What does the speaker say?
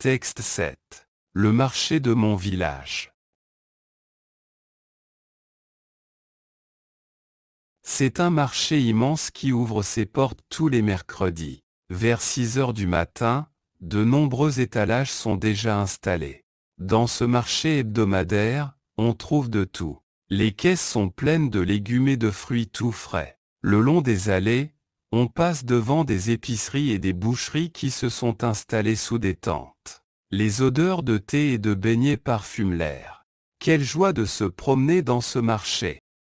Texte 7. Le marché de mon village. C'est un marché immense qui ouvre ses portes tous les mercredis. Vers 6 heures du matin, de nombreux étalages sont déjà installés. Dans ce marché hebdomadaire, on trouve de tout. Les caisses sont pleines de légumes et de fruits tout frais. Le long des allées, on passe devant des épiceries et des boucheries qui se sont installées sous des tentes. Les odeurs de thé et de beignets parfument l'air. Quelle joie de se promener dans ce marché